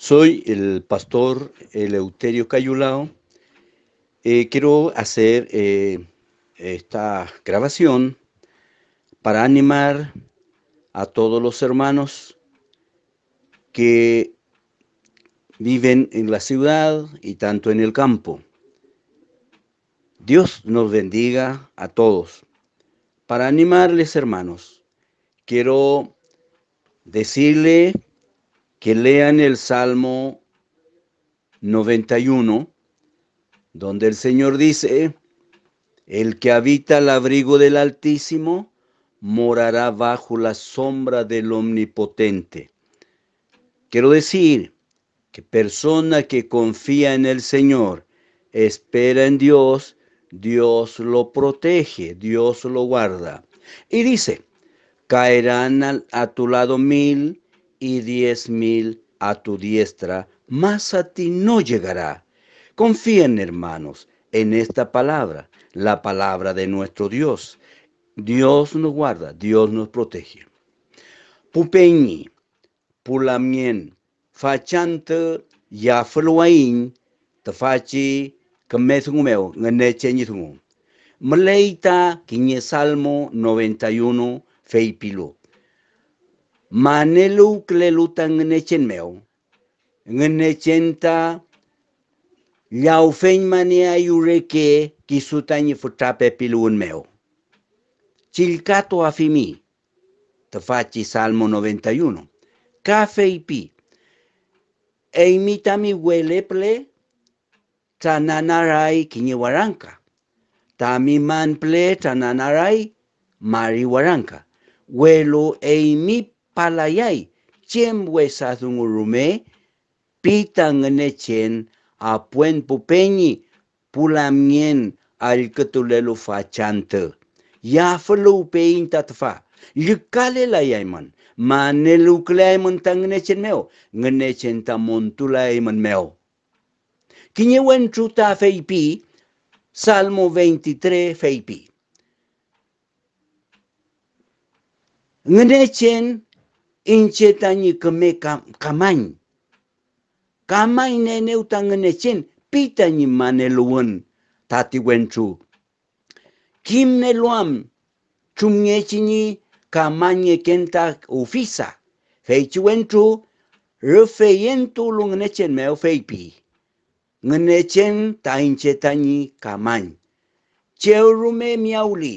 Soy el pastor Eleuterio Cayulao. Eh, quiero hacer eh, esta grabación para animar a todos los hermanos que viven en la ciudad y tanto en el campo. Dios nos bendiga a todos. Para animarles, hermanos, quiero decirle que lean el Salmo 91, donde el Señor dice, el que habita al abrigo del Altísimo morará bajo la sombra del Omnipotente. Quiero decir que persona que confía en el Señor, espera en Dios, Dios lo protege, Dios lo guarda. Y dice, caerán a tu lado mil y diez mil a tu diestra, más a ti no llegará. Confíen, hermanos, en esta palabra, la palabra de nuestro Dios. Dios nos guarda, Dios nos protege. Pupeñi, pulamien, fachante, ya fluain, tafachi, Mleita, quiñe Salmo 91, feipilu manelu kleluta ngenechen meo, ngenechenta mane mania yureke futrape futape pilun meo. Chilcato afimi, tafachi Salmo 91, café y pi, e imita mi hueleple, tananaray man ple tananaray mariwaranka. huelo e palayay chem wesa sungurume pita ngene chen a puen pupeni pulamien al ketulelu fa chante ya felu pein tatfa lekale layay man manelu klay man tang ngene chen meo ngene chen ta montulay man meo kinye wen truta feipi salmo 23 feipi ngene chen inchetani kame kamañ kamañ neneutanganechin pitañi maneluwan tatiwenchu kimneluam chumñechini kamañe kenta ufisa feichiwenchu refeyentulu ngenechen meo feipi ngenechen tainchetañi kamañ cheurume miauli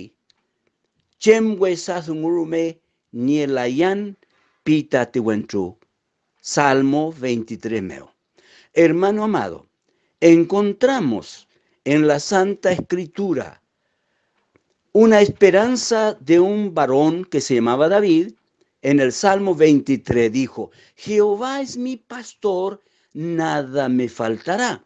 chemwe sasumurume nielayan Pita Salmo 23. Meo. Hermano amado, encontramos en la Santa Escritura una esperanza de un varón que se llamaba David. En el Salmo 23 dijo, Jehová es mi pastor, nada me faltará.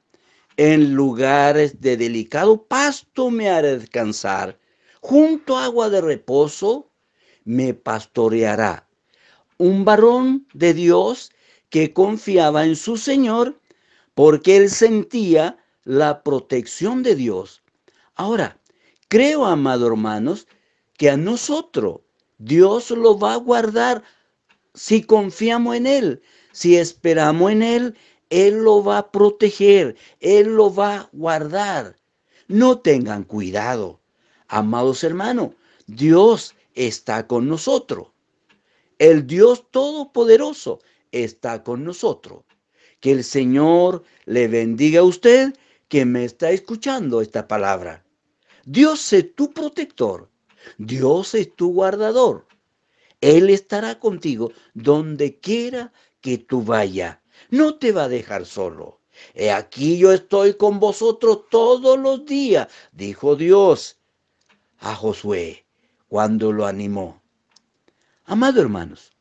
En lugares de delicado pasto me hará descansar. Junto a agua de reposo me pastoreará un varón de Dios que confiaba en su Señor porque él sentía la protección de Dios. Ahora, creo, amado hermanos, que a nosotros Dios lo va a guardar si confiamos en Él, si esperamos en Él, Él lo va a proteger, Él lo va a guardar. No tengan cuidado, amados hermanos, Dios está con nosotros el Dios Todopoderoso está con nosotros. Que el Señor le bendiga a usted que me está escuchando esta palabra. Dios es tu protector. Dios es tu guardador. Él estará contigo donde quiera que tú vayas. No te va a dejar solo. He aquí yo estoy con vosotros todos los días, dijo Dios a Josué cuando lo animó. Amado hermanos,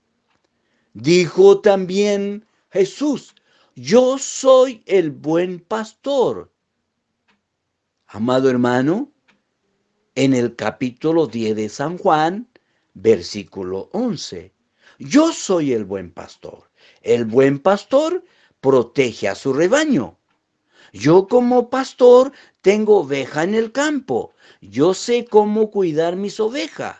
dijo también Jesús, yo soy el buen pastor. Amado hermano, en el capítulo 10 de San Juan, versículo 11, yo soy el buen pastor. El buen pastor protege a su rebaño. Yo como pastor tengo oveja en el campo. Yo sé cómo cuidar mis ovejas.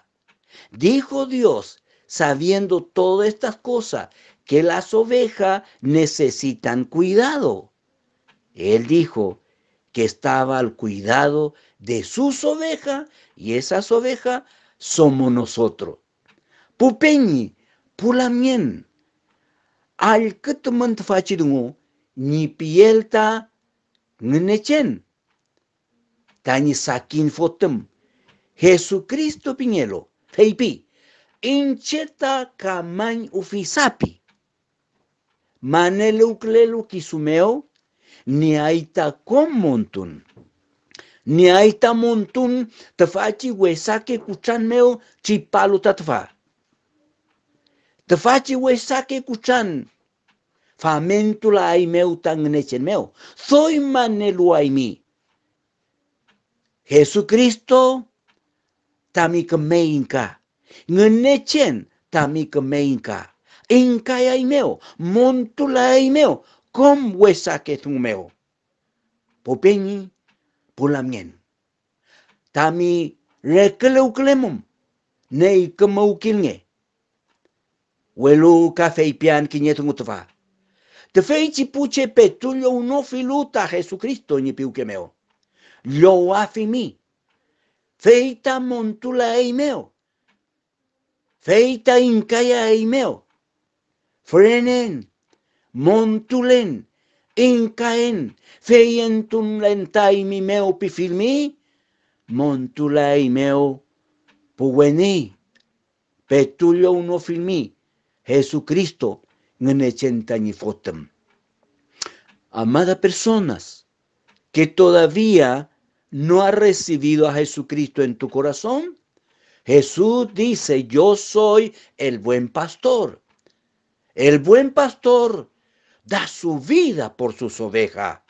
Dijo Dios, sabiendo todas estas cosas, que las ovejas necesitan cuidado. Él dijo que estaba al cuidado de sus ovejas y esas ovejas somos nosotros. Pupeñi, pulamien, al cât fachidungo, ni pielta nechen, tani sakin fotem, Jesucristo piñelo, feipi. incheta kamany ufisapi maneluk lelu kisumeo ni aita kom montun ni aita montun te tfachi wesake kuchan meo chipalo tatfa tfachi wesake kuchan famentula aimeu tangnechen meo soy manelu aimi Jesucristo tamik meinka Ngănecen tamică meinca. Incaia ai meu, montul ai meu, com huesaquetu meu. Popeñi pulamien. Tami recleuclemum, nei cămăuchilne. Uelu cafei pian kinietu mutva. Te feici puce pe tulio un ofiluta Jesu Cristo ni piuche meu. Lo afimi. Feita montula ei meu. Feita incaya eimeo. Frenen, montulen, incaen, feientum lentai meo pifilmi, montula eimeo Petulio uno filmi, Jesucristo, ngenechentañifotem. Amadas personas que todavía no ha recibido a Jesucristo en tu corazón, Jesús dice, yo soy el buen pastor. El buen pastor da su vida por sus ovejas.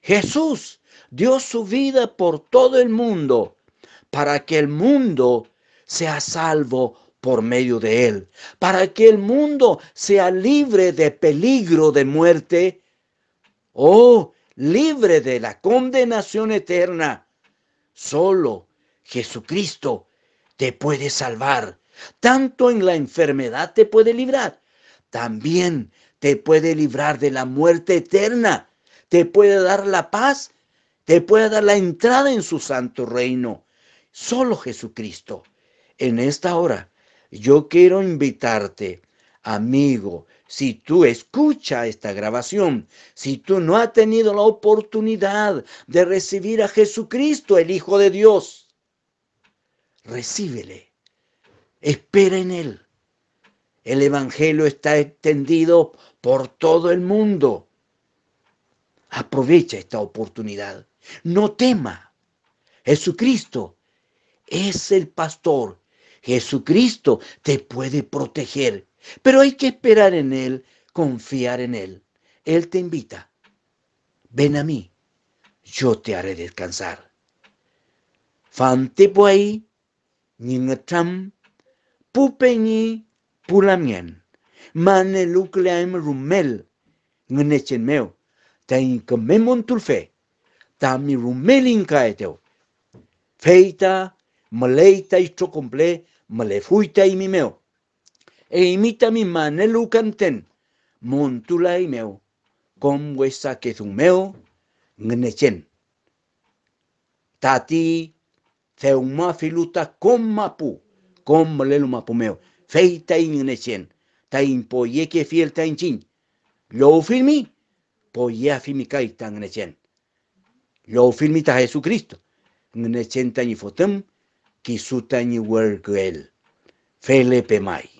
Jesús dio su vida por todo el mundo para que el mundo sea salvo por medio de él, para que el mundo sea libre de peligro de muerte o oh, libre de la condenación eterna. Solo Jesucristo te puede salvar, tanto en la enfermedad te puede librar, también te puede librar de la muerte eterna, te puede dar la paz, te puede dar la entrada en su santo reino. Solo Jesucristo. En esta hora yo quiero invitarte, amigo, si tú escucha esta grabación, si tú no has tenido la oportunidad de recibir a Jesucristo, el Hijo de Dios, recíbele, espera en Él. El Evangelio está extendido por todo el mundo. Aprovecha esta oportunidad. No tema. Jesucristo es el pastor. Jesucristo te puede proteger. Pero hay que esperar en Él, confiar en Él. Él te invita. Ven a mí. Yo te haré descansar. Fante ahí ningatam pupeñi pulamian mane am rumel ngnechen meu tain kememon tulfe tami rumelin kaeteu feita maleita icho comple malefuita imi meu e imita mi mane lukanten montula imeu com wesa kezumeu ngnechen tati feuma filuta com mapu, con lelu mapu meu. feita ta e in ta fiel ta chin. Lo filmi, po ye filmi kai ta e Lo filmi ta Jesucristo. Nesen e ta ni fotem, kisuta ni wergel. Felepe mai.